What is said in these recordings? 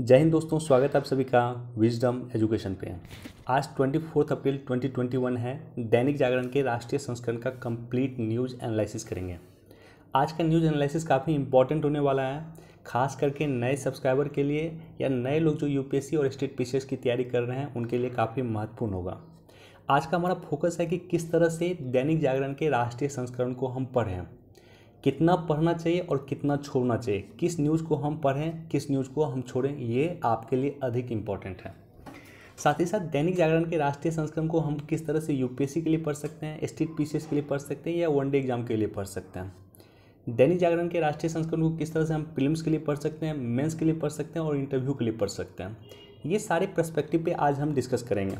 जय हिंद दोस्तों स्वागत है आप सभी का विजडम एजुकेशन पे आज 24 अप्रैल 2021 है दैनिक जागरण के राष्ट्रीय संस्करण का कंप्लीट न्यूज़ एनालिसिस करेंगे आज का न्यूज़ एनालिसिस काफ़ी इंपॉर्टेंट होने वाला है खास करके नए सब्सक्राइबर के लिए या नए लोग जो यूपीएससी और स्टेट पी की तैयारी कर रहे हैं उनके लिए काफ़ी महत्वपूर्ण होगा आज का हमारा फोकस है कि किस तरह से दैनिक जागरण के राष्ट्रीय संस्करण को हम पढ़ें कितना पढ़ना चाहिए और कितना छोड़ना चाहिए किस न्यूज़ को हम पढ़ें किस न्यूज़ को हम छोड़ें ये आपके लिए अधिक इम्पॉर्टेंट है साथ ही साथ दैनिक जागरण के राष्ट्रीय संस्करण को हम किस तरह से यूपीएससी के लिए पढ़ सकते हैं स्टेट पीसीएस के लिए पढ़ सकते हैं या वनडे एग्जाम के लिए पढ़ सकते हैं दैनिक जागरण के राष्ट्रीय संस्करण को किस तरह से हम फिल्म्स के लिए पढ़ सकते हैं मेंस के लिए पढ़ सकते हैं और इंटरव्यू के लिए पढ़ सकते हैं ये सारे प्रस्पेक्टिव पे आज हम डिस्कस करेंगे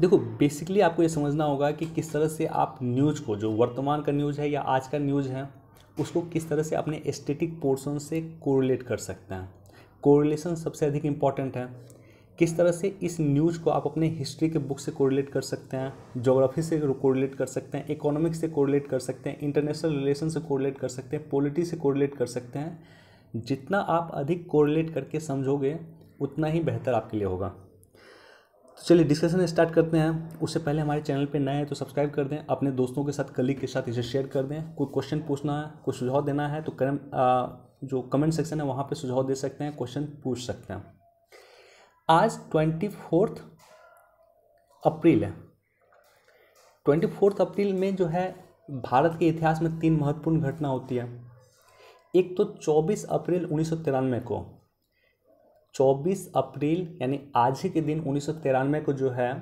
देखो बेसिकली आपको ये समझना होगा कि किस तरह से आप न्यूज़ को जो वर्तमान का न्यूज़ है या आज का न्यूज़ है उसको किस तरह से अपने एस्थेटिक पोर्सन से कोरिलेट कर सकते हैं कोरिलेशन सबसे अधिक इम्पॉर्टेंट है किस तरह से इस न्यूज़ को आप अपने हिस्ट्री के बुक से कोरिलेट कर सकते हैं जोग्राफी से कोरिलेट कर सकते हैं इकोनॉमिक्स से कोरिलेट कर सकते हैं इंटरनेशनल रिलेशन से कोरिलेट कर सकते हैं पॉलिटी से कोरिलेट कर सकते हैं जितना आप अधिक कोरिलेट करके समझोगे उतना ही बेहतर आपके लिए होगा तो चलिए डिस्कशन स्टार्ट करते हैं उससे पहले हमारे चैनल पे नए हैं तो सब्सक्राइब कर दें अपने दोस्तों के साथ कलीग के साथ इसे शेयर कर दें कोई क्वेश्चन पूछना है कोई सुझाव देना है तो करम जो कमेंट सेक्शन है वहाँ पे सुझाव दे सकते हैं क्वेश्चन पूछ सकते हैं आज ट्वेंटी फोर्थ अप्रैल है ट्वेंटी फोर्थ अप्रैल में जो है भारत के इतिहास में तीन महत्वपूर्ण घटना होती है एक तो चौबीस अप्रैल उन्नीस को 24 अप्रैल यानी आज ही के दिन उन्नीस को जो है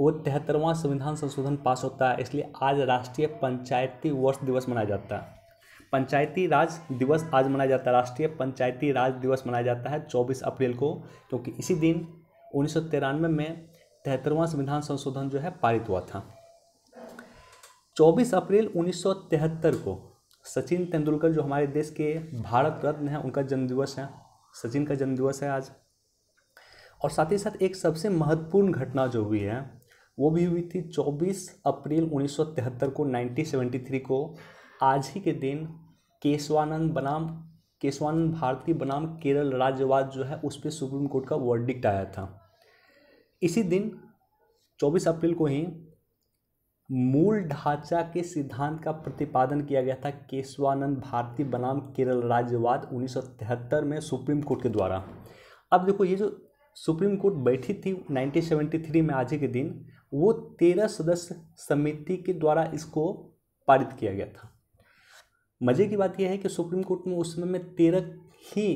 वो तिहत्तरवां संविधान संशोधन पास होता है इसलिए आज राष्ट्रीय पंचायती वर्ष दिवस मनाया जाता है पंचायती राज दिवस आज मनाया जाता है राष्ट्रीय पंचायती राज दिवस मनाया जाता है 24 अप्रैल को क्योंकि इसी दिन उन्नीस में तिहत्तरवां संविधान संशोधन जो है पारित हुआ था 24 अप्रैल 1973 को सचिन तेंदुलकर जो हमारे देश के भारत रत्न हैं उनका जन्मदिवस है सचिन का जन्मदिवस है आज और साथ ही साथ एक सबसे महत्वपूर्ण घटना जो हुई है वो भी हुई थी 24 अप्रैल 1973 को 1973 को आज ही के दिन केशवानंद बनाम केशवानंद भारती बनाम केरल राज्यवाद जो है उस पर सुप्रीम कोर्ट का वर्डिक्ट आया था इसी दिन 24 अप्रैल को ही मूल ढांचा के सिद्धांत का प्रतिपादन किया गया था केशवानंद भारती बनाम केरल राज्यवाद 1973 में सुप्रीम कोर्ट के द्वारा अब देखो ये जो सुप्रीम कोर्ट बैठी थी 1973 में आज के दिन वो तेरह सदस्य समिति के द्वारा इसको पारित किया गया था मज़े की बात यह है कि सुप्रीम कोर्ट में उस समय में तेरह ही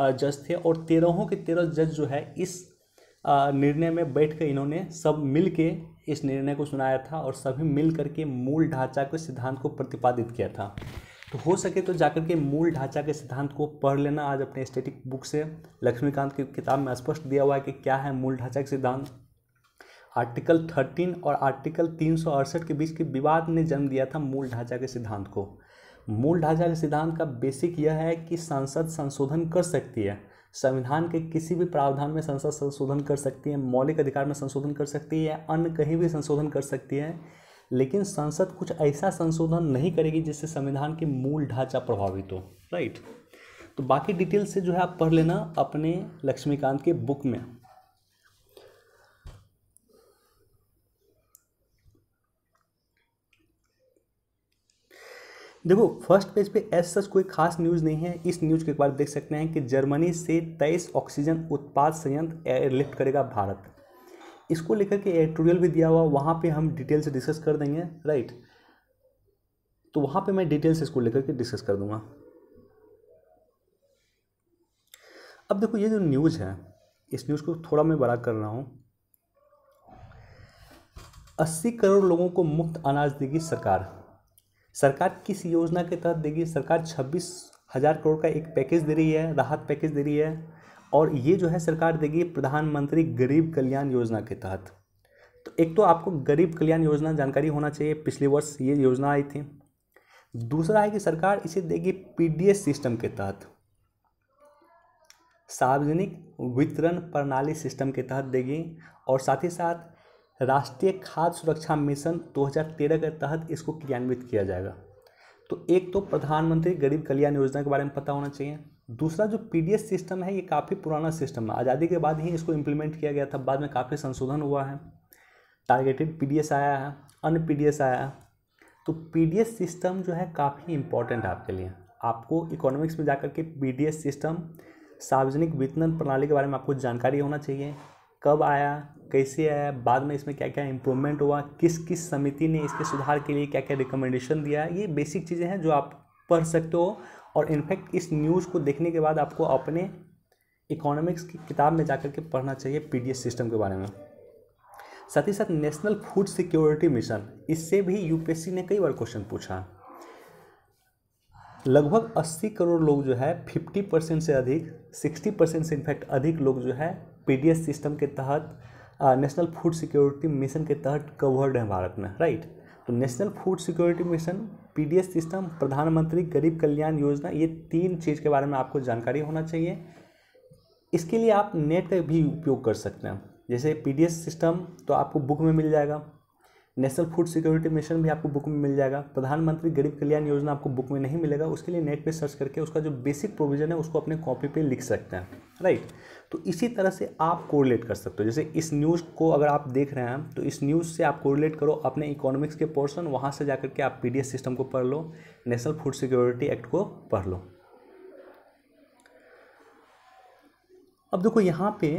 जज थे और तेरहों के तेरह जज जो है इस निर्णय में बैठ कर इन्होंने सब मिल के इस निर्णय को सुनाया था और सभी मिल करके मूल ढांचा के सिद्धांत को प्रतिपादित किया था तो हो सके तो जाकर के मूल ढांचा के सिद्धांत को पढ़ लेना आज अपने स्टेटिक बुक से लक्ष्मीकांत की किताब में स्पष्ट दिया हुआ है कि क्या है मूल ढांचा के सिद्धांत आर्टिकल थर्टीन और आर्टिकल तीन के बीच के विवाद ने जन्म दिया था मूल ढांचा के सिद्धांत को मूल ढांचा के सिद्धांत का बेसिक यह है कि संसद संशोधन कर सकती है संविधान के किसी भी प्रावधान में संसद संशोधन कर सकती है मौलिक अधिकार में संशोधन कर सकती है या अन्य कहीं भी संशोधन कर सकती है लेकिन संसद कुछ ऐसा संशोधन नहीं करेगी जिससे संविधान के मूल ढांचा प्रभावित हो राइट तो बाकी डिटेल से जो है आप पढ़ लेना अपने लक्ष्मीकांत के बुक में देखो फर्स्ट पेज पे एस सच कोई खास न्यूज़ नहीं है इस न्यूज़ के एक बार देख सकते हैं कि जर्मनी से तेईस ऑक्सीजन उत्पाद संयंत्र एयरलिफ्ट करेगा भारत इसको लेकर के एडिटोरियल भी दिया हुआ वहाँ पे हम डिटेल से डिस्कस कर देंगे राइट तो वहाँ पे मैं डिटेल से इसको लेकर के डिस्कस कर दूंगा अब देखो ये जो न्यूज़ है इस न्यूज़ को थोड़ा मैं बड़ा कर रहा हूँ अस्सी करोड़ लोगों को मुफ्त अनाज देगी सरकार सरकार किस योजना के तहत देगी सरकार छब्बीस हज़ार करोड़ का एक पैकेज दे रही है राहत पैकेज दे रही है और ये जो है सरकार देगी प्रधानमंत्री गरीब कल्याण योजना के तहत तो एक तो आपको गरीब कल्याण योजना जानकारी होना चाहिए पिछले वर्ष ये योजना आई थी दूसरा है कि सरकार इसे देगी पीडीएस सिस्टम के तहत सार्वजनिक वितरण प्रणाली सिस्टम के तहत देगी और साथ ही साथ राष्ट्रीय खाद्य सुरक्षा मिशन 2013 के तहत इसको क्रियान्वित किया जाएगा तो एक तो प्रधानमंत्री गरीब कल्याण योजना के बारे में पता होना चाहिए दूसरा जो पी सिस्टम है ये काफ़ी पुराना सिस्टम है आज़ादी के बाद ही इसको इम्प्लीमेंट किया गया था बाद में काफ़ी संशोधन हुआ है टारगेटेड पी आया है अन्य पी आया है तो पी सिस्टम जो है काफ़ी इम्पॉर्टेंट है आपके लिए आपको इकोनॉमिक्स में जाकर के पी सिस्टम सार्वजनिक वितरण प्रणाली के बारे में आपको जानकारी होना चाहिए कब आया कैसे आया बाद में इसमें क्या क्या इम्प्रूवमेंट हुआ किस किस समिति ने इसके सुधार के लिए क्या क्या रिकमेंडेशन दिया ये बेसिक चीज़ें हैं जो आप पढ़ सकते हो और इनफैक्ट इस न्यूज़ को देखने के बाद आपको अपने इकोनॉमिक्स की किताब में जा के पढ़ना चाहिए पी सिस्टम के बारे में साथ ही साथ नेशनल फूड सिक्योरिटी मिशन इससे भी यूपीएससी ने कई बार क्वेश्चन पूछा लगभग 80 करोड़ लोग जो है 50 परसेंट से अधिक 60 परसेंट से इनफैक्ट अधिक लोग जो है पी सिस्टम के तहत नेशनल फूड सिक्योरिटी मिशन के तहत कवर्ड है भारत में राइट तो national food security mission P system प्रधानमंत्री गरीब कल्याण योजना ये तीन चीज़ के बारे में आपको जानकारी होना चाहिए इसके लिए आप नेट का भी उपयोग कर सकते हैं जैसे पी सिस्टम तो आपको बुक में मिल जाएगा नेशनल फूड सिक्योरिटी मिशन भी आपको बुक में मिल जाएगा प्रधानमंत्री गरीब कल्याण योजना आपको बुक में नहीं मिलेगा उसके लिए नेट पे सर्च करके उसका जो बेसिक प्रोविज़न है उसको अपने कॉपी पे लिख सकते हैं राइट तो इसी तरह से आप कोरिलेट कर सकते हो जैसे इस न्यूज़ को अगर आप देख रहे हैं तो इस न्यूज़ से आप कोरिलेट करो अपने इकोनॉमिक्स के पोर्सन वहाँ से जा के आप पी सिस्टम को पढ़ लो नेशनल फूड सिक्योरिटी एक्ट को पढ़ लो अब देखो यहाँ पे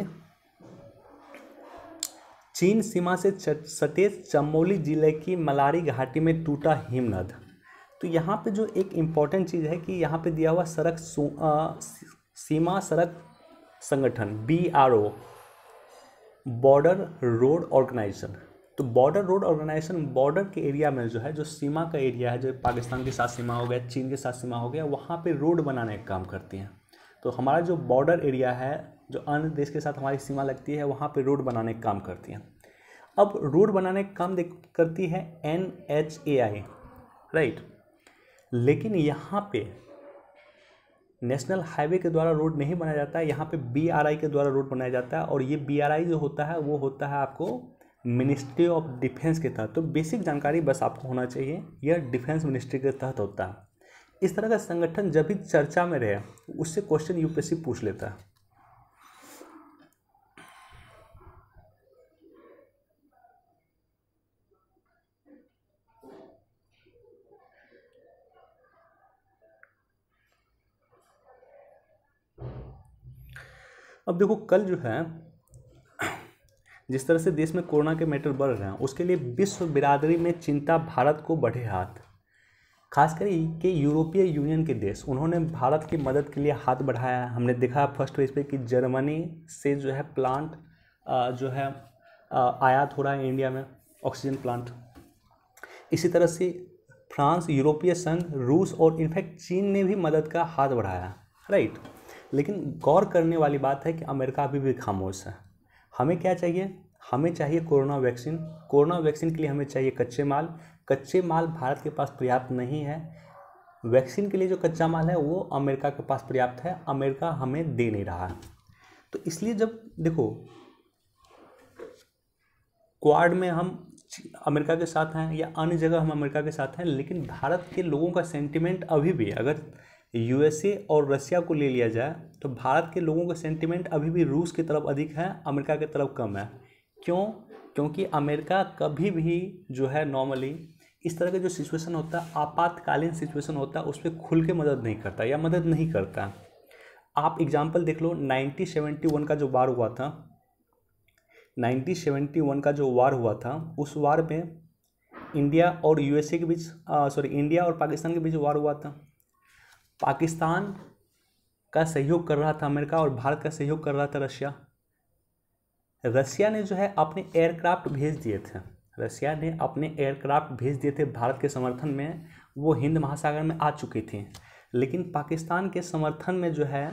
चीन सीमा से सटे चमोली जिले की मलारी घाटी में टूटा हिमनद तो यहाँ पे जो एक इम्पॉर्टेंट चीज़ है कि यहाँ पे दिया हुआ सड़क सीमा सड़क संगठन B R O border road organisation तो बॉर्डर रोड ऑर्गेनाइजेशन बॉर्डर के एरिया में जो है जो सीमा का एरिया है जो पाकिस्तान के साथ सीमा हो गया चीन के साथ सीमा हो गया वहाँ पे रोड बनाने का काम करती हैं तो हमारा जो बॉर्डर एरिया है जो अन्य देश के साथ हमारी सीमा लगती है वहाँ पर रोड बनाने का काम करती है अब रोड बनाने का काम करती है N H A I right लेकिन यहाँ पे नेशनल हाईवे के द्वारा रोड नहीं बनाया जाता है यहाँ पे बी आर आई के द्वारा रोड बनाया जाता है और ये बी आर आई जो होता है वो होता है आपको मिनिस्ट्री ऑफ डिफेंस के तहत तो बेसिक जानकारी बस आपको होना चाहिए यह डिफेंस मिनिस्ट्री के तहत होता है इस तरह का संगठन जब भी चर्चा में रहे उससे क्वेश्चन यूपीएससी पूछ लेता है अब देखो कल जो है जिस तरह से देश में कोरोना के मैटर बढ़ रहे हैं उसके लिए विश्व बिरादरी में चिंता भारत को बढ़े हाथ खासकर के यूरोपीय यूनियन के देश उन्होंने भारत की मदद के लिए हाथ बढ़ाया हमने देखा फर्स्ट वेज पे कि जर्मनी से जो है प्लांट जो है आयात हो रहा है इंडिया में ऑक्सीजन प्लांट इसी तरह से फ्रांस यूरोपीय संघ रूस और इनफैक्ट चीन ने भी मदद का हाथ बढ़ाया राइट right. लेकिन गौर करने वाली बात है कि अमेरिका अभी भी खामोश है हमें क्या चाहिए हमें चाहिए कोरोना वैक्सीन कोरोना वैक्सीन के लिए हमें चाहिए कच्चे माल कच्चे माल भारत के पास पर्याप्त नहीं है वैक्सीन के लिए जो कच्चा माल है वो अमेरिका के पास पर्याप्त है अमेरिका हमें दे नहीं रहा है तो इसलिए जब देखो क्वाड में हम अमेरिका के साथ हैं या अन्य जगह हम अमेरिका के साथ हैं लेकिन भारत के लोगों का सेंटिमेंट अभी भी अगर यूएसए और रशिया को ले लिया जाए तो भारत के लोगों का सेंटिमेंट अभी भी रूस की तरफ अधिक है अमेरिका की तरफ कम है क्यों क्योंकि अमेरिका कभी भी जो है नॉर्मली इस तरह का जो सिचुएशन होता है आपातकालीन सिचुएशन होता है उस पर खुल के मदद नहीं करता या मदद नहीं करता आप एग्जाम्पल देख लो सेवेंटी वन का जो वार हुआ था सेवेंटी वन का जो वार हुआ था उस वार में इंडिया और यूएसए के बीच सॉरी इंडिया और पाकिस्तान के बीच वार हुआ था पाकिस्तान का सहयोग कर रहा था अमेरिका और भारत का सहयोग कर रहा था रशिया रशिया ने जो है अपने एयरक्राफ्ट भेज दिए थे रशिया ने अपने एयरक्राफ्ट भेज दिए थे भारत के समर्थन में वो हिंद महासागर में आ चुकी थी लेकिन पाकिस्तान के समर्थन में जो है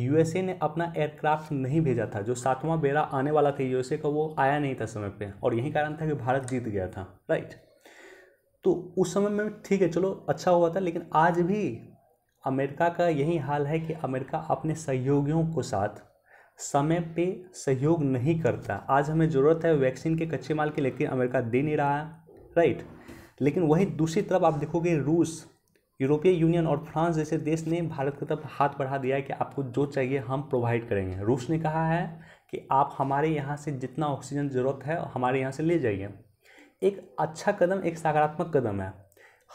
यूएसए ने अपना एयरक्राफ्ट नहीं भेजा था जो सातवां बेड़ा आने वाला था यूएसए का वो आया नहीं था समय पे और यही कारण था कि भारत जीत गया था राइट तो उस समय में ठीक है चलो अच्छा हुआ था लेकिन आज भी अमेरिका का यही हाल है कि अमेरिका अपने सहयोगियों को साथ समय पे सहयोग नहीं करता आज हमें ज़रूरत है वैक्सीन के कच्चे माल की लेकिन अमेरिका दे नहीं रहा है राइट लेकिन वही दूसरी तरफ आप देखोगे रूस यूरोपीय यूनियन और फ्रांस जैसे देश ने भारत की तरफ हाथ बढ़ा दिया है कि आपको जो चाहिए हम प्रोवाइड करेंगे रूस ने कहा है कि आप हमारे यहाँ से जितना ऑक्सीजन ज़रूरत है हमारे यहाँ से ले जाइए एक अच्छा कदम एक सकारात्मक कदम है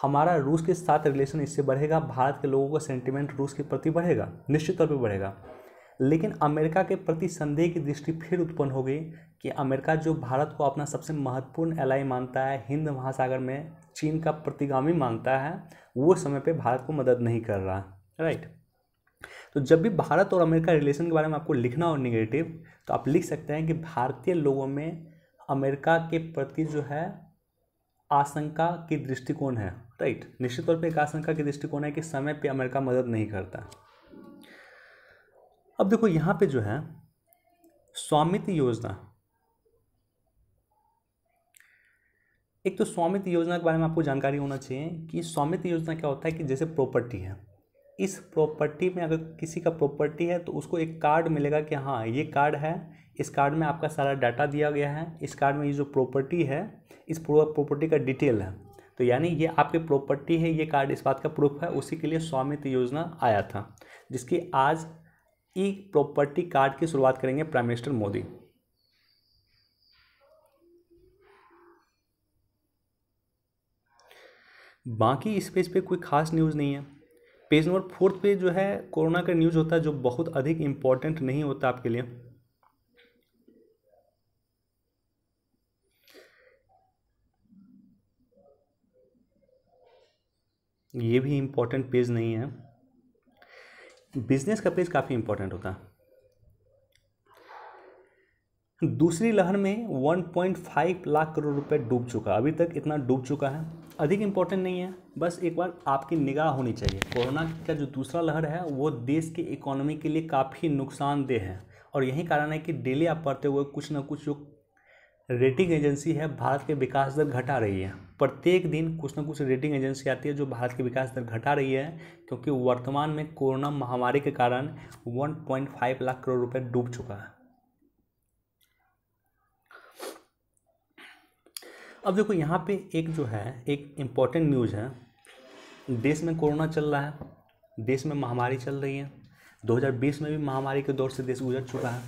हमारा रूस के साथ रिलेशन इससे बढ़ेगा भारत के लोगों का सेंटिमेंट रूस के प्रति बढ़ेगा निश्चित तौर पर बढ़ेगा लेकिन अमेरिका के प्रति संदेह की दृष्टि फिर उत्पन्न हो गई कि अमेरिका जो भारत को अपना सबसे महत्वपूर्ण एलाई मानता है हिंद महासागर में चीन का प्रतिगामी मानता है वो समय पे भारत को मदद नहीं कर रहा राइट तो जब भी भारत और अमेरिका रिलेशन के बारे में आपको लिखना हो निगेटिव तो आप लिख सकते हैं कि भारतीय लोगों में अमेरिका के प्रति जो है आशंका की दृष्टिकोण है राइट निश्चित तौर पे एक आशंका की दृष्टिकोण है कि समय पे अमेरिका मदद नहीं करता अब देखो यहाँ पे जो है स्वामित्व योजना एक तो स्वामित्व योजना के बारे में आपको जानकारी होना चाहिए कि स्वामित्व योजना क्या होता है कि जैसे प्रॉपर्टी है इस प्रॉपर्टी में अगर किसी का प्रॉपर्टी है तो उसको एक कार्ड मिलेगा कि हाँ ये कार्ड है इस कार्ड में आपका सारा डाटा दिया गया है इस कार्ड में ये जो प्रॉपर्टी है इस प्रॉपर्टी का डिटेल है तो यानी ये आपकी प्रॉपर्टी है ये कार्ड इस बात का प्रूफ है उसी के लिए स्वामित्व योजना आया था जिसकी आज ई प्रॉपर्टी कार्ड की शुरुआत करेंगे प्राइम मिनिस्टर मोदी बाकी इस पेज पे कोई खास न्यूज़ नहीं है पेज नंबर फोर्थ पे जो है कोरोना का न्यूज़ होता है जो बहुत अधिक इम्पॉर्टेंट नहीं होता आपके लिए ये भी इम्पोर्टेंट पेज नहीं है बिजनेस का पेज काफ़ी इम्पोर्टेंट होता है दूसरी लहर में 1.5 लाख करोड़ रुपए डूब चुका अभी तक इतना डूब चुका है अधिक इम्पोर्टेंट नहीं है बस एक बार आपकी निगाह होनी चाहिए कोरोना का जो दूसरा लहर है वो देश की इकोनॉमी के लिए काफ़ी नुकसानदेह है और यही कारण है कि डेली आप पढ़ते हुए कुछ ना कुछ जो रेटिंग एजेंसी है भारत के विकास दर घटा रही है प्रत्येक दिन कुछ ना कुछ रेटिंग एजेंसी आती है जो भारत की विकास दर घटा रही है क्योंकि वर्तमान में कोरोना महामारी के कारण 1.5 लाख करोड़ रुपए डूब चुका है अब देखो यहाँ पे एक जो है एक इम्पॉर्टेंट न्यूज़ है देश में कोरोना चल रहा है देश में महामारी चल रही है 2020 में भी महामारी के दौर से देश गुजर चुका है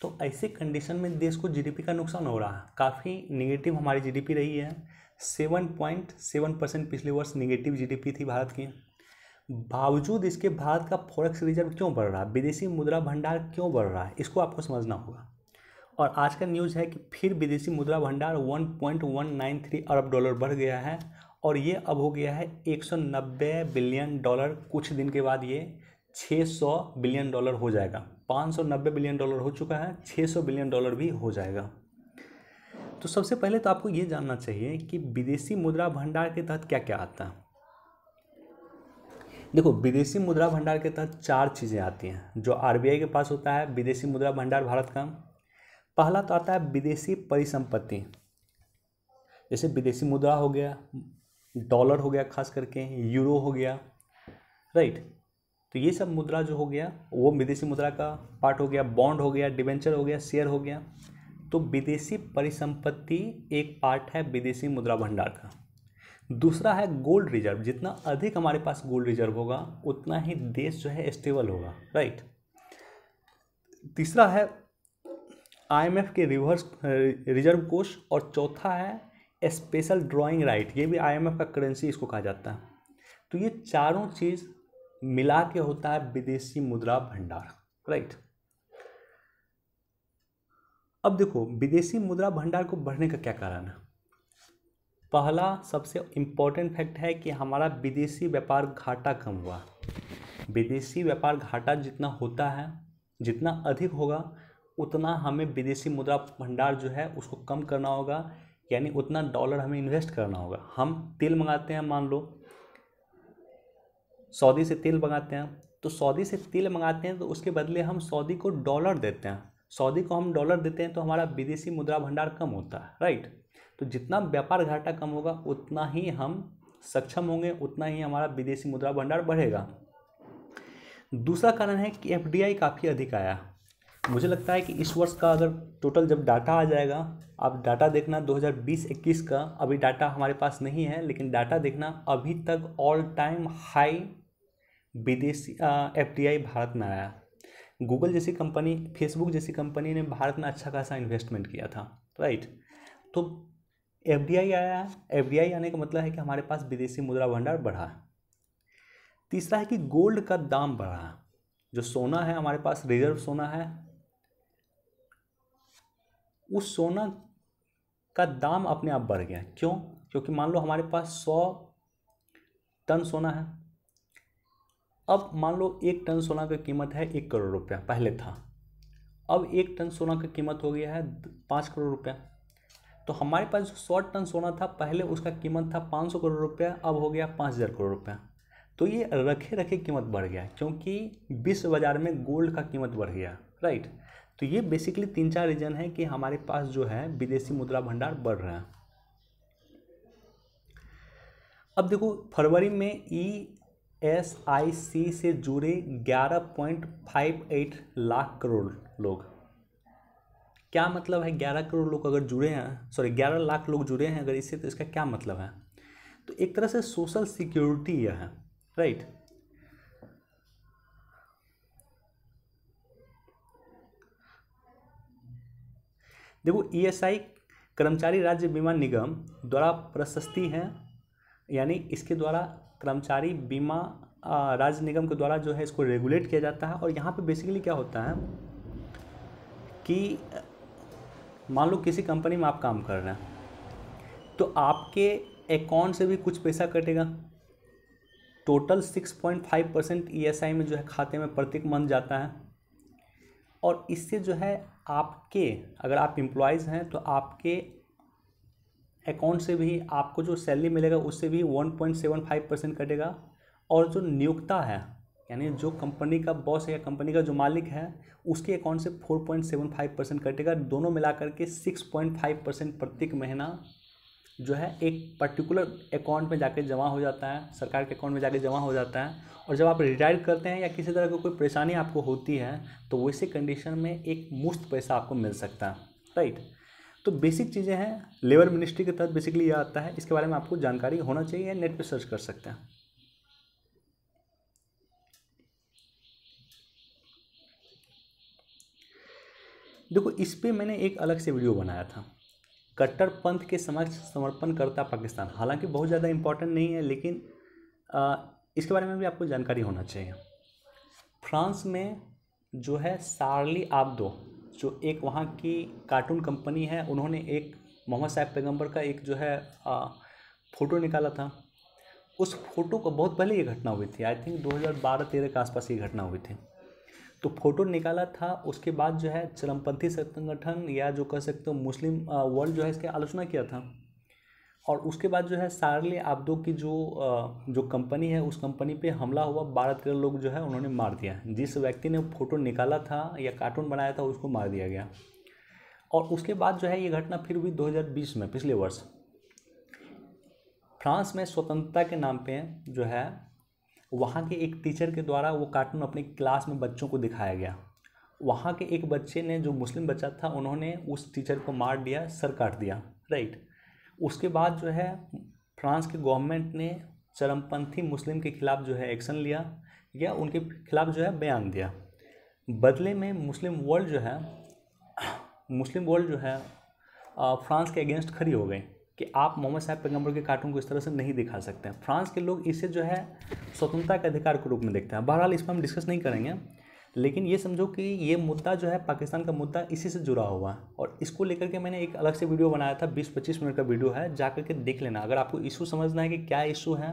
तो ऐसे कंडीशन में देश को जीडीपी का नुकसान हो रहा है काफ़ी निगेटिव हमारी जीडीपी रही है सेवन पॉइंट सेवन परसेंट पिछले वर्ष निगेटिव जीडीपी थी भारत की बावजूद इसके भारत का फॉरेक्स रिजर्व क्यों बढ़ रहा है विदेशी मुद्रा भंडार क्यों बढ़ रहा है इसको आपको समझना होगा और आज का न्यूज़ है कि फिर विदेशी मुद्रा भंडार 1.193 अरब डॉलर बढ़ गया है और ये अब हो गया है 190 बिलियन डॉलर कुछ दिन के बाद ये 600 बिलियन डॉलर हो जाएगा 590 बिलियन डॉलर हो चुका है 600 बिलियन डॉलर भी हो जाएगा तो सबसे पहले तो आपको ये जानना चाहिए कि विदेशी मुद्रा भंडार के तहत क्या क्या आता है देखो विदेशी मुद्रा भंडार के तहत चार चीज़ें आती हैं जो आर के पास होता है विदेशी मुद्रा भंडार भारत का पहला तो आता है विदेशी परिसंपत्ति जैसे विदेशी मुद्रा हो गया डॉलर हो गया खास करके यूरो हो गया राइट तो ये सब मुद्रा जो हो गया वो विदेशी मुद्रा का पार्ट हो गया बॉन्ड हो गया डिवेंचर हो गया शेयर हो गया तो विदेशी परिसंपत्ति एक पार्ट है विदेशी मुद्रा भंडार का दूसरा है गोल्ड रिजर्व जितना अधिक हमारे पास गोल्ड रिजर्व होगा उतना ही देश जो है स्टेबल होगा राइट तीसरा है आईएमएफ के रिवर्स रिजर्व कोष और चौथा है स्पेशल ड्राइंग राइट ये भी आईएमएफ का करेंसी इसको कहा जाता है तो ये चारों चीज़ मिला के होता है विदेशी मुद्रा भंडार राइट अब देखो विदेशी मुद्रा भंडार को बढ़ने का क्या कारण है पहला सबसे इम्पोर्टेंट फैक्ट है कि हमारा विदेशी व्यापार घाटा कम हुआ विदेशी व्यापार घाटा जितना होता है जितना अधिक होगा उतना हमें विदेशी मुद्रा भंडार जो है उसको कम करना होगा यानी उतना डॉलर हमें इन्वेस्ट करना होगा हम तेल मंगाते हैं मान लो सऊदी से तेल मंगाते हैं तो सऊदी से तेल मंगाते हैं तो उसके बदले हम सऊदी को डॉलर देते हैं सऊदी को हम डॉलर देते हैं तो हमारा विदेशी मुद्रा भंडार कम होता है राइट तो जितना व्यापार घाटा कम होगा उतना ही हम सक्षम होंगे उतना ही हमारा विदेशी मुद्रा भंडार बढ़ेगा दूसरा कारण है कि एफ काफ़ी अधिक आया मुझे लगता है कि इस वर्ष का अगर टोटल जब डाटा आ जाएगा आप डाटा देखना 2020-21 का अभी डाटा हमारे पास नहीं है लेकिन डाटा देखना अभी तक ऑल टाइम हाई विदेशी एफ भारत में आया गूगल जैसी कंपनी फेसबुक जैसी कंपनी ने भारत में अच्छा खासा इन्वेस्टमेंट किया था राइट तो एफ आया एफ आने का मतलब है कि हमारे पास विदेशी मुद्रा भंडार बढ़ा तीसरा है कि गोल्ड का दाम बढ़ा जो सोना है हमारे पास रिजर्व सोना है उस सोना का दाम अपने आप बढ़ गया क्यों क्योंकि मान लो हमारे पास सौ टन सोना है अब मान लो एक टन सोना का कीमत है एक करोड़ रुपया पहले था अब एक टन सोना का कीमत हो गया है पाँच करोड़ रुपया तो हमारे पास जो सौ टन सोना था पहले उसका कीमत था पाँच सौ करोड़ रुपया अब हो गया पाँच हज़ार करोड़ रुपया तो ये रखे रखे कीमत बढ़ गया क्योंकि विश्व बाज़ार में गोल्ड का कीमत बढ़ गया राइट तो ये बेसिकली तीन चार रीज़न है कि हमारे पास जो है विदेशी मुद्रा भंडार बढ़ रहा है अब देखो फरवरी में ई एस आई सी से जुड़े ग्यारह point five eight lakh crore लोग क्या मतलब है ग्यारह करोड़ लोग अगर जुड़े हैं सॉरी ग्यारह लाख लोग जुड़े हैं अगर इससे तो इसका क्या मतलब है तो एक तरह से सोशल सिक्योरिटी यह है राइट देखो ईएसआई e कर्मचारी राज्य बीमा निगम द्वारा प्रशस्ति है यानी इसके द्वारा कर्मचारी बीमा राज्य निगम के द्वारा जो है इसको रेगुलेट किया जाता है और यहाँ पे बेसिकली क्या होता है कि मान लो किसी कंपनी में आप काम कर रहे हैं तो आपके अकाउंट से भी कुछ पैसा कटेगा total six point five percent E में जो है खाते में प्रत्येक मंथ जाता है और इससे जो है आपके अगर आप इम्प्लॉयज़ हैं तो आपके अकाउंट से भी आपको जो सैलरी मिलेगा उससे भी one point seven five percent कटेगा और जो नियोक्ता है यानी जो कंपनी का बॉस है या कंपनी का जो मालिक है उसके अकाउंट से four point seven five percent कटेगा दोनों मिलाकर के सिक्स पॉइंट फाइव परसेंट प्रत्येक महीना जो है एक पर्टिकुलर अकाउंट में जाकर जमा हो जाता है सरकार के अकाउंट में जाकर जमा हो जाता है और जब आप रिटायर करते हैं या किसी तरह की कोई परेशानी आपको होती है तो वैसे कंडीशन में एक मुफ्त पैसा आपको मिल सकता है राइट तो बेसिक चीज़ें हैं लेबर मिनिस्ट्री के तहत बेसिकली यह आता है इसके बारे में आपको जानकारी होना चाहिए नेट पर सर्च कर सकते हैं देखो इस पर मैंने एक अलग से वीडियो बनाया था कट्टर पंथ के समक्ष समर्पण करता पाकिस्तान हालांकि बहुत ज़्यादा इम्पोर्टेंट नहीं है लेकिन आ, इसके बारे में भी आपको जानकारी होना चाहिए फ्रांस में जो है सार्ली आबदो जो एक वहाँ की कार्टून कंपनी है उन्होंने एक मोहम्मद साहब पैगंबर का एक जो है फ़ोटो निकाला था उस फोटो को बहुत पहले ये घटना हुई थी आई थिंक 2012-13 के आसपास ये घटना हुई थी तो फोटो निकाला था उसके बाद जो है चरमपंथी संगठन या जो कह सकते हो मुस्लिम वर्ल्ड जो है इसकी आलोचना किया था और उसके बाद जो है सारले आब्दो की जो जो कंपनी है उस कंपनी पे हमला हुआ बारह तेरह लोग जो है उन्होंने मार दिया जिस व्यक्ति ने फोटो निकाला था या कार्टून बनाया था उसको मार दिया गया और उसके बाद जो है ये घटना फिर हुई 2020 में पिछले वर्ष फ्रांस में स्वतंत्रता के नाम पे जो है वहाँ के एक टीचर के द्वारा वो कार्टून अपने क्लास में बच्चों को दिखाया गया वहाँ के एक बच्चे ने जो मुस्लिम बच्चा था उन्होंने उस टीचर को मार दिया सर काट दिया राइट उसके बाद जो है फ्रांस के गवर्नमेंट ने चरमपंथी मुस्लिम के खिलाफ जो है एक्शन लिया या उनके खिलाफ जो है बयान दिया बदले में मुस्लिम वर्ल्ड जो है मुस्लिम वर्ल्ड जो है फ्रांस के अगेंस्ट खड़ी हो गई कि आप मोहम्मद साहब पैगम्बर के कार्टून को इस तरह से नहीं दिखा सकते हैं फ्रांस के लोग इसे जो है स्वतंत्रता के अधिकार के रूप में देखते हैं बहरहाल इस पर हम डिस्कस नहीं करेंगे लेकिन ये समझो कि ये मुद्दा जो है पाकिस्तान का मुद्दा इसी से जुड़ा हुआ है और इसको लेकर के मैंने एक अलग से वीडियो बनाया था बीस पच्चीस मिनट का वीडियो है जा करके देख लेना अगर आपको इशू समझना है कि क्या इशू है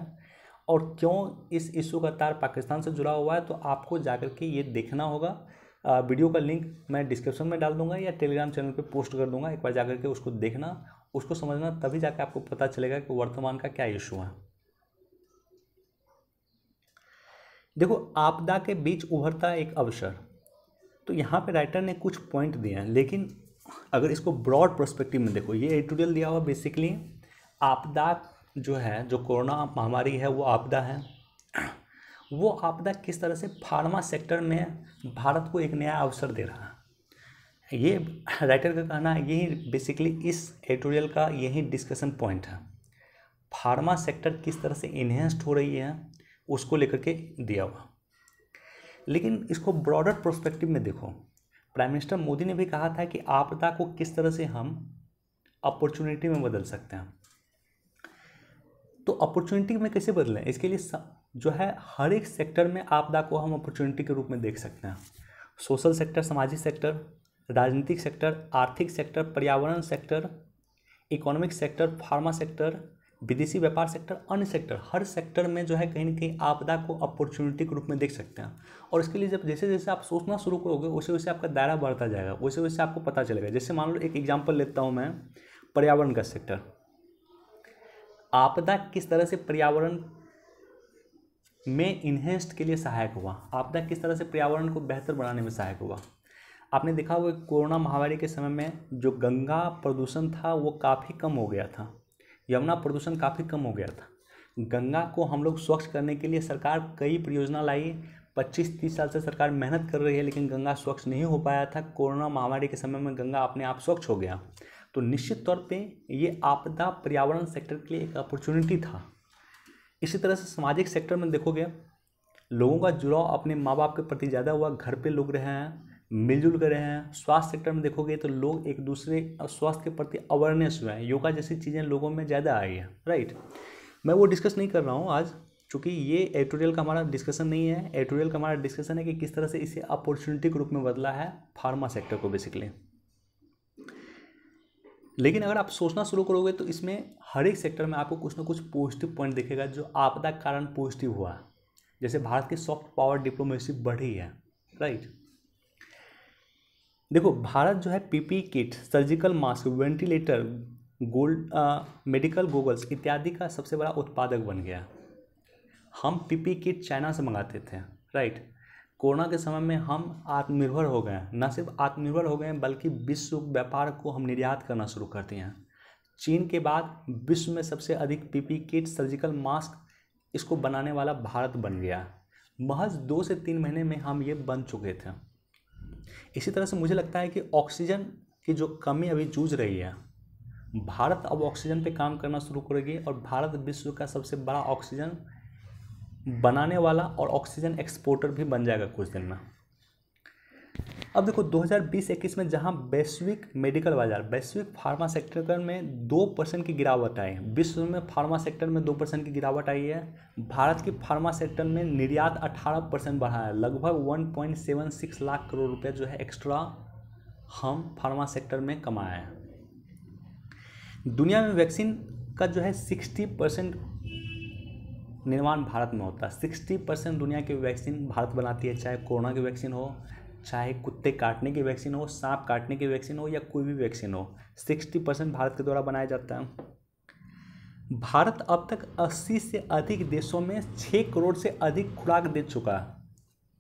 और क्यों इस इशू का तार पाकिस्तान से जुड़ा हुआ है तो आपको जा के ये देखना होगा वीडियो का लिंक मैं डिस्क्रिप्शन में डाल दूंगा या टेलीग्राम चैनल पर पोस्ट कर दूंगा एक बार जा के उसको देखना उसको समझना तभी जाकर आपको पता चलेगा कि वर्तमान का क्या इशू है देखो आपदा के बीच उभरता एक अवसर तो यहाँ पे राइटर ने कुछ पॉइंट दिए हैं लेकिन अगर इसको ब्रॉड प्रोस्पेक्टिव में देखो ये एडिटोरियल दिया हुआ बेसिकली आपदा जो है जो कोरोना महामारी है वो आपदा है वो आपदा किस तरह से फार्मा सेक्टर में भारत को एक नया अवसर दे रहा है ये राइटर का कहना है यही बेसिकली इस एडिटोरियल का यही डिस्कशन पॉइंट है फार्मा सेक्टर किस तरह से इन्हेंस्ड हो रही है उसको लेकर के दिया हुआ लेकिन इसको ब्रॉडर प्रोस्पेक्टिव में देखो प्राइम मिनिस्टर मोदी ने भी कहा था कि आपदा को किस तरह से हम अपॉर्चुनिटी में बदल सकते हैं तो अपॉर्चुनिटी में कैसे बदलें इसके लिए जो है हर एक सेक्टर में आपदा को हम अपॉर्चुनिटी के रूप में देख सकते हैं सोशल सेक्टर सामाजिक सेक्टर राजनीतिक सेक्टर आर्थिक सेक्टर पर्यावरण sector economic sector pharma sector विदेशी व्यापार सेक्टर अन्य सेक्टर हर सेक्टर में जो है कहीं ना कहीं आपदा को अपॉर्चुनिटी के रूप में देख सकते हैं और इसके लिए जब जैसे जैसे आप सोचना शुरू करोगे वैसे वैसे आपका दायरा बढ़ता जाएगा वैसे वैसे आपको पता चलेगा जैसे मान लो एक एग्जाम्पल लेता हूँ मैं पर्यावरण का सेक्टर आपदा किस तरह से पर्यावरण में इन्हेंस्ड के लिए सहायक हुआ आपदा किस तरह से पर्यावरण को बेहतर बनाने में सहायक हुआ आपने देखा होगा कोरोना महामारी के समय में जो गंगा प्रदूषण था वो काफ़ी कम हो गया था यमुना प्रदूषण काफ़ी कम हो गया था गंगा को हम लोग स्वच्छ करने के लिए सरकार कई परियोजना लाई पच्चीस तीस साल से सरकार मेहनत कर रही है लेकिन गंगा स्वच्छ नहीं हो पाया था कोरोना महामारी के समय में गंगा अपने आप स्वच्छ हो गया तो निश्चित तौर पे ये आपदा पर्यावरण सेक्टर के लिए एक अपॉर्चुनिटी था इसी तरह से सामाजिक सेक्टर में देखोगे लोगों का जुड़ाव अपने माँ बाप के प्रति ज़्यादा हुआ घर पे लोग रहे हैं मिलजुल कर रहे हैं स्वास्थ्य सेक्टर में देखोगे तो लोग एक दूसरे स्वास्थ्य के प्रति अवेयरनेस हुए हैं योगा जैसी चीज़ें लोगों में ज़्यादा आई है राइट मैं वो डिस्कस नहीं कर रहा हूँ आज क्योंकि ये एडिटोरियल का हमारा डिस्कशन नहीं है एडिटोरियल का हमारा डिस्कशन है कि किस तरह से इसे अपॉर्चुनिटी के रूप में बदला है फार्मा सेक्टर को बेसिकली लेकिन अगर आप सोचना शुरू करोगे तो इसमें हर एक सेक्टर में आपको कुछ ना कुछ पॉजिटिव पॉइंट दिखेगा जो आपदा कारण पॉजिटिव हुआ जैसे भारत की सॉफ्ट पावर डिप्लोमेसी बढ़ी है राइट देखो भारत जो है PPE kit surgical mask ventilator gold medical goggles इत्यादि का सबसे बड़ा उत्पादक बन गया हम पीपी किट चाइना से मंगाते थे राइट कोरोना के समय में हम आत्मनिर्भर हो गए न सिर्फ आत्मनिर्भर हो गए बल्कि विश्व व्यापार को हम निर्यात करना शुरू कर दिए हैं चीन के बाद विश्व में सबसे अधिक पीपी किट सर्जिकल मास्क इसको बनाने वाला भारत बन गया महज दो से तीन महीने में हम ये बन चुके थे इसी तरह से मुझे लगता है कि ऑक्सीजन की जो कमी अभी जूझ रही है भारत अब ऑक्सीजन पे काम करना शुरू करेगी और भारत विश्व का सबसे बड़ा ऑक्सीजन बनाने वाला और ऑक्सीजन एक्सपोर्टर भी बन जाएगा कुछ दिन में अब देखो 2020-21 में जहां वैश्विक मेडिकल बाजार वैश्विक फार्मा सेक्टर में दो परसेंट की गिरावट आई है विश्व में फार्मा सेक्टर में दो परसेंट की गिरावट आई है भारत की फार्मा सेक्टर में निर्यात 18 परसेंट बढ़ा है लगभग 1.76 लाख करोड़ रुपए जो है एक्स्ट्रा हम फार्मा सेक्टर में कमाए हैं दुनिया में वैक्सीन का जो है सिक्सटी परसेंट निर्माण भारत में होता है सिक्सटी परसेंट दुनिया की वैक्सीन भारत बनाती है चाहे कोरोना की वैक्सीन हो चाहे कुत्ते काटने की वैक्सीन हो सांप काटने की वैक्सीन हो या कोई भी वैक्सीन हो सिक्सटी परसेंट भारत के द्वारा बनाया जाता है भारत अब तक अस्सी से अधिक देशों में छः करोड़ से अधिक खुराक दे चुका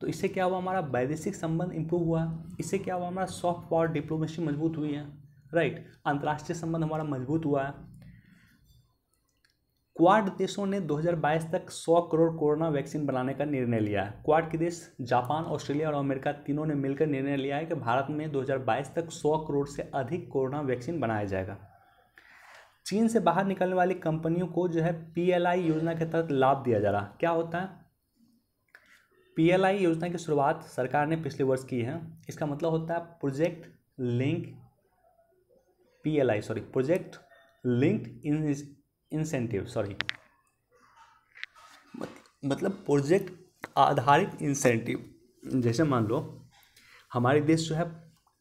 तो इससे क्या हुआ हमारा वैदेशिक संबंध इम्प्रूव हुआ इससे क्या हुआ हमारा सॉफ्ट पावर डिप्लोमेसी मजबूत हुई है राइट अंतर्राष्ट्रीय संबंध हमारा मजबूत हुआ है क्वाड देशों ने 2022 तक 100 करोड़ कोरोना वैक्सीन बनाने का निर्णय लिया है क्वाड के देश जापान ऑस्ट्रेलिया और अमेरिका तीनों ने मिलकर निर्णय लिया है कि भारत में 2022 तक 100 करोड़ से अधिक कोरोना वैक्सीन बनाया जाएगा चीन से बाहर निकलने वाली कंपनियों को जो है पी योजना के तहत लाभ दिया जा रहा क्या होता है पी योजना की शुरुआत सरकार ने पिछले वर्ष की है इसका मतलब होता है project link P sorry project linked incentive sorry मतलब प्रोजेक्ट आधारित इंसेंटिव जैसे मान लो हमारे देश जो है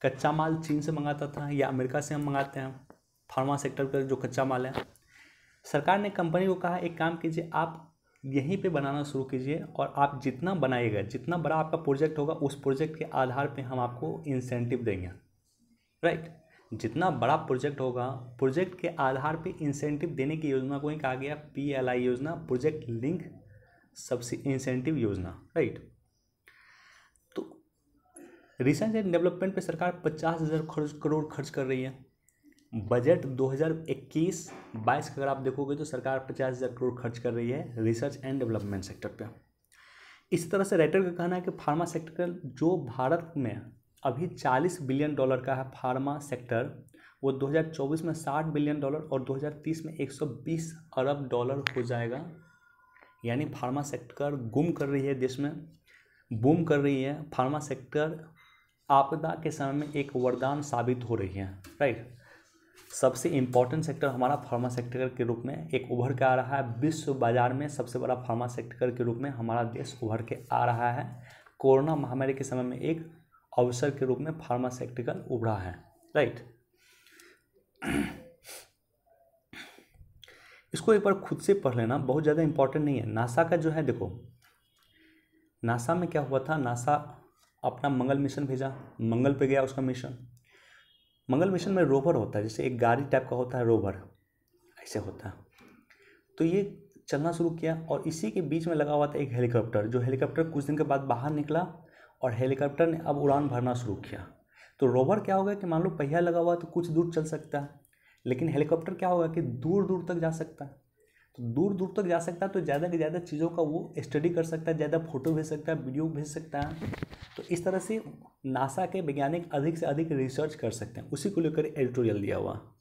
कच्चा माल चीन से मंगाता था या अमेरिका से हम मंगाते हैं फार्मा सेक्टर का जो कच्चा माल है सरकार ने कंपनी को कहा एक काम कीजिए आप यहीं पे बनाना शुरू कीजिए और आप जितना बनाएगा जितना बड़ा आपका प्रोजेक्ट होगा उस प्रोजेक्ट के आधार पे हम आपको इंसेंटिव देंगे राइट right? जितना बड़ा प्रोजेक्ट होगा प्रोजेक्ट के आधार पे इंसेंटिव देने की योजना को ही कहा गया पी एल आई योजना प्रोजेक्ट लिंक सबसे इंसेंटिव योजना राइट तो रिसर्च एंड डेवलपमेंट पे सरकार पचास हज़ार खर्च करोड़ खर्च कर रही है बजट 2021-22 का अगर आप देखोगे तो सरकार पचास हज़ार करोड़ खर्च कर रही है रिसर्च एंड डेवलपमेंट सेक्टर पर इस तरह से राइटर का कहना है कि फार्मा सेक्टर जो भारत में अभी 40 बिलियन डॉलर का है फार्मा सेक्टर वो 2024 में 60 बिलियन डॉलर और 2030 में 120 अरब डॉलर हो जाएगा यानी फार्मा सेक्टर गुम कर रही है देश में बूम कर रही है फार्मा सेक्टर आपदा के समय में एक वरदान साबित हो रही है राइट सबसे इम्पॉर्टेंट सेक्टर हमारा फार्मा सेक्टर के रूप में एक उभर के आ रहा है विश्व बाजार में सबसे बड़ा फार्मा सेक्टर के रूप में हमारा देश उभर के आ रहा है कोरोना महामारी के समय में एक अवसर के रूप में फार्मास्यूटिकल उभरा है राइट इसको एक बार खुद से पढ़ लेना बहुत ज़्यादा इंपॉर्टेंट नहीं है नासा का जो है देखो नासा में क्या हुआ था नासा अपना मंगल मिशन भेजा मंगल पे गया उसका मिशन मंगल मिशन में रोवर होता है जैसे एक गाड़ी टाइप का होता है रोवर ऐसे होता है तो ये चलना शुरू किया और इसी के बीच में लगा हुआ था एक हेलीकॉप्टर जो हेलीकॉप्टर कुछ दिन के बाद बाहर निकला और हेलीकॉप्टर ने अब उड़ान भरना शुरू किया तो रोवर क्या होगा कि मान लो पहिया लगा हुआ तो कुछ दूर चल सकता है लेकिन हेलीकॉप्टर क्या होगा कि दूर दूर तक जा सकता है तो दूर दूर तक जा सकता है तो ज़्यादा से ज़्यादा चीज़ों का वो स्टडी कर सकता है ज़्यादा फोटो भेज सकता है वीडियो भेज सकता है तो इस तरह से नासा के वैज्ञानिक अधिक से अधिक रिसर्च कर सकते हैं उसी को लेकर एडिटोरियल दिया हुआ है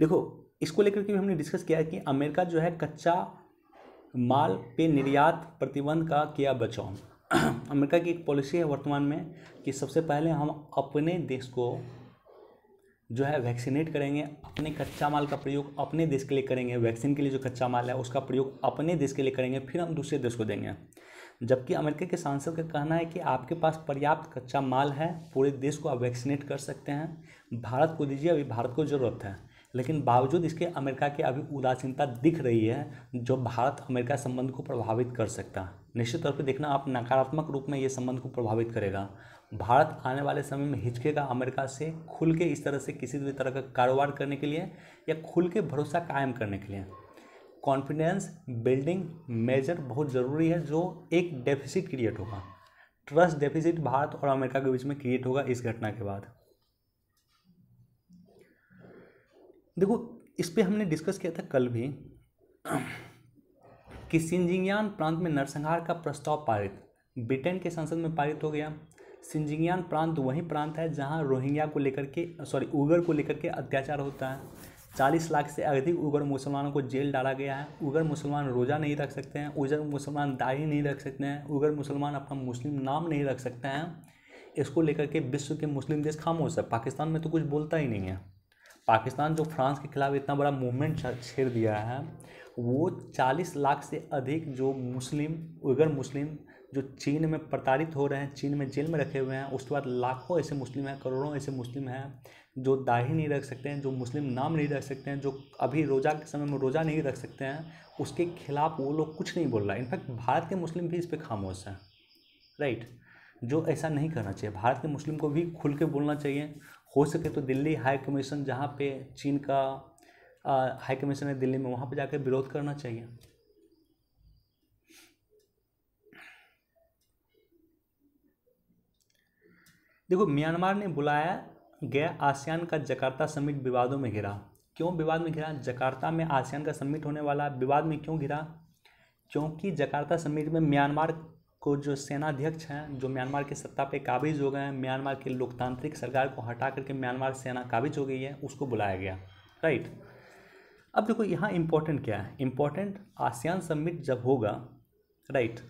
देखो इसको लेकर के भी हमने डिस्कस किया है कि अमेरिका जो है कच्चा माल पे निर्यात प्रतिबंध का किया बचाव अमेरिका की एक पॉलिसी है वर्तमान में कि सबसे पहले हम अपने देश को जो है वैक्सीनेट करेंगे अपने कच्चा माल का प्रयोग अपने देश के लिए करेंगे वैक्सीन के लिए जो कच्चा माल है उसका प्रयोग अपने देश के लिए करेंगे फिर हम दूसरे देश को देंगे जबकि अमेरिका के सांसद का कहना है कि आपके पास पर्याप्त कच्चा माल है पूरे देश को आप वैक्सीनेट कर सकते हैं भारत को दीजिए अभी भारत को ज़रूरत है लेकिन बावजूद इसके अमेरिका की अभी उदासीनता दिख रही है जो भारत अमेरिका संबंध को प्रभावित कर सकता है निश्चित तौर पर देखना आप नकारात्मक रूप में ये संबंध को प्रभावित करेगा भारत आने वाले समय में हिचकेगा अमेरिका से खुल के इस तरह से किसी भी तरह का कारोबार करने के लिए या खुल के भरोसा कायम करने के लिए कॉन्फिडेंस बिल्डिंग मेजर बहुत ज़रूरी है जो एक डेफिसिट क्रिएट होगा ट्रस्ट डेफिसिट भारत और अमेरिका के बीच में क्रिएट होगा इस घटना के बाद देखो इस पर हमने डिस्कस किया था कल भी कि सिंजिंगयान प्रांत में नरसंहार का प्रस्ताव पारित ब्रिटेन के संसद में पारित हो गया सिंजिंगयान प्रांत वही प्रांत है जहां रोहिंग्या को लेकर के सॉरी उगर को लेकर के अत्याचार होता है चालीस लाख से अधिक उगर मुसलमानों को जेल डाला गया है उगर मुसलमान रोज़ा नहीं रख सकते हैं उगर मुसलमान दाढ़ी नहीं रख सकते हैं उगर मुसलमान अपना मुस्लिम नाम नहीं रख सकते हैं इसको लेकर के विश्व के मुस्लिम देश खामोश है पाकिस्तान में तो कुछ बोलता ही नहीं है पाकिस्तान जो फ्रांस के खिलाफ इतना बड़ा मूवमेंट छेड़ दिया है वो 40 लाख से अधिक जो मुस्लिम उगर मुस्लिम जो चीन में प्रताड़ित हो रहे हैं चीन में जेल में रखे हुए हैं उसके बाद लाखों ऐसे मुस्लिम हैं करोड़ों ऐसे मुस्लिम हैं जो दाढ़ी नहीं रख सकते हैं जो मुस्लिम नाम नहीं रख सकते हैं जो अभी रोज़ा के समय में रोज़ा नहीं रख सकते हैं उसके खिलाफ वो लोग कुछ नहीं बोल रहा इनफैक्ट भारत के मुस्लिम भी इस पर खामोश हैं राइट जो ऐसा नहीं करना चाहिए भारत के मुस्लिम को भी खुल के बोलना चाहिए हो सके तो दिल्ली हाई कमीशन जहाँ पे चीन का हाई कमीशन है दिल्ली में वहाँ पे जाकर विरोध करना चाहिए देखो म्यांमार ने बुलाया गया आसियान का जकार्ता समिट विवादों में घिरा क्यों विवाद में घिरा जकार्ता में आसियान का समिट होने वाला विवाद में क्यों घिरा क्योंकि जकार्ता समिट में म्यांमार को जो सेनाध्यक्ष हैं जो म्यांमार की सत्ता पे काबिज हो गए हैं म्यांमार की लोकतांत्रिक सरकार को हटा करके म्यांमार सेना काबिज हो गई है उसको बुलाया गया राइट अब देखो यहाँ इम्पोर्टेंट क्या है इम्पोर्टेंट आसियान समिट जब होगा राइट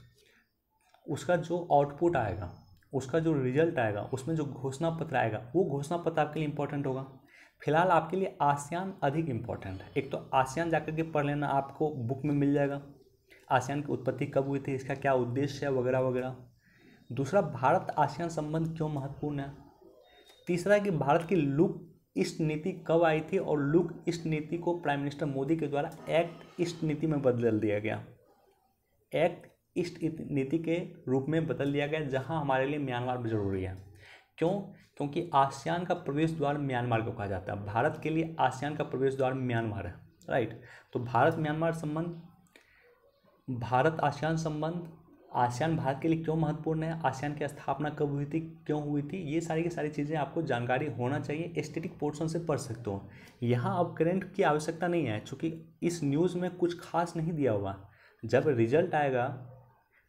उसका जो आउटपुट आएगा उसका जो रिजल्ट आएगा उसमें जो घोषणा पत्र आएगा वो घोषणा पत्र आपके लिए इम्पोर्टेंट होगा फिलहाल आपके लिए आसियान अधिक इम्पॉर्टेंट है एक तो आसियान जाकर के पढ़ लेना आपको बुक में मिल जाएगा आसियान की उत्पत्ति कब हुई थी इसका क्या उद्देश्य है वगैरह वगैरह दूसरा भारत आसियान संबंध क्यों महत्वपूर्ण है तीसरा कि भारत की लुक ईस्ट नीति कब आई थी और लुक ईस्ट नीति को प्राइम मिनिस्टर मोदी के द्वारा एक्ट ईस्ट नीति में बदल दिया गया एक्ट ईस्ट नीति के रूप में बदल दिया गया जहां हमारे लिए म्यांमार भी जरूरी है क्यों क्योंकि आसियान का प्रवेश द्वार म्यांमार को कहा जाता है भारत के लिए आसियान का प्रवेश द्वार म्यांमार है राइट तो भारत म्यांमार संबंध भारत आसियान संबंध आसियान भारत के लिए क्यों महत्वपूर्ण है आसियान की स्थापना कब हुई थी क्यों हुई थी ये सारी की सारी चीज़ें आपको जानकारी होना चाहिए स्टेटिक पोर्शन से पढ़ सकते हो यहाँ अब करेंट की आवश्यकता नहीं है चूँकि इस न्यूज़ में कुछ खास नहीं दिया हुआ जब रिजल्ट आएगा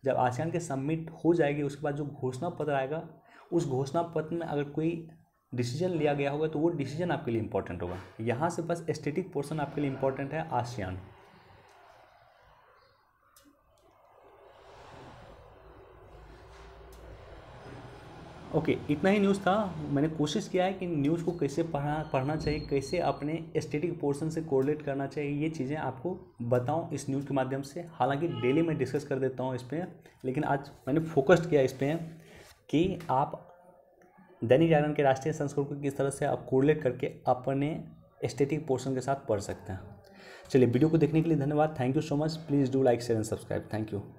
जब आसियान के सबमिट हो जाएगी उसके बाद जो घोषणा पत्र आएगा उस घोषणा पत्र में अगर कोई डिसीजन लिया गया होगा तो वो डिसीजन आपके लिए इंपॉर्टेंट होगा यहाँ से बस स्टेटिक पोर्शन आपके लिए इंपॉर्टेंट है आसियान ओके okay, इतना ही न्यूज़ था मैंने कोशिश किया है कि न्यूज़ को कैसे पढ़ा पढ़ना चाहिए कैसे अपने स्टेटिक पोर्शन से कोरिलेट करना चाहिए ये चीज़ें आपको बताऊं इस न्यूज़ के माध्यम से हालांकि डेली मैं डिस्कस कर देता हूं इस पर लेकिन आज मैंने फोकस्ड किया इस पर कि आप दैनिक जागरण के राष्ट्रीय संस्कृत को किस तरह से आप कोरिलेट करके अपने स्टेटिक पोर्सन के साथ पढ़ सकते हैं चलिए वीडियो को देखने के लिए धन्यवाद thank you so much please do like share and subscribe thank you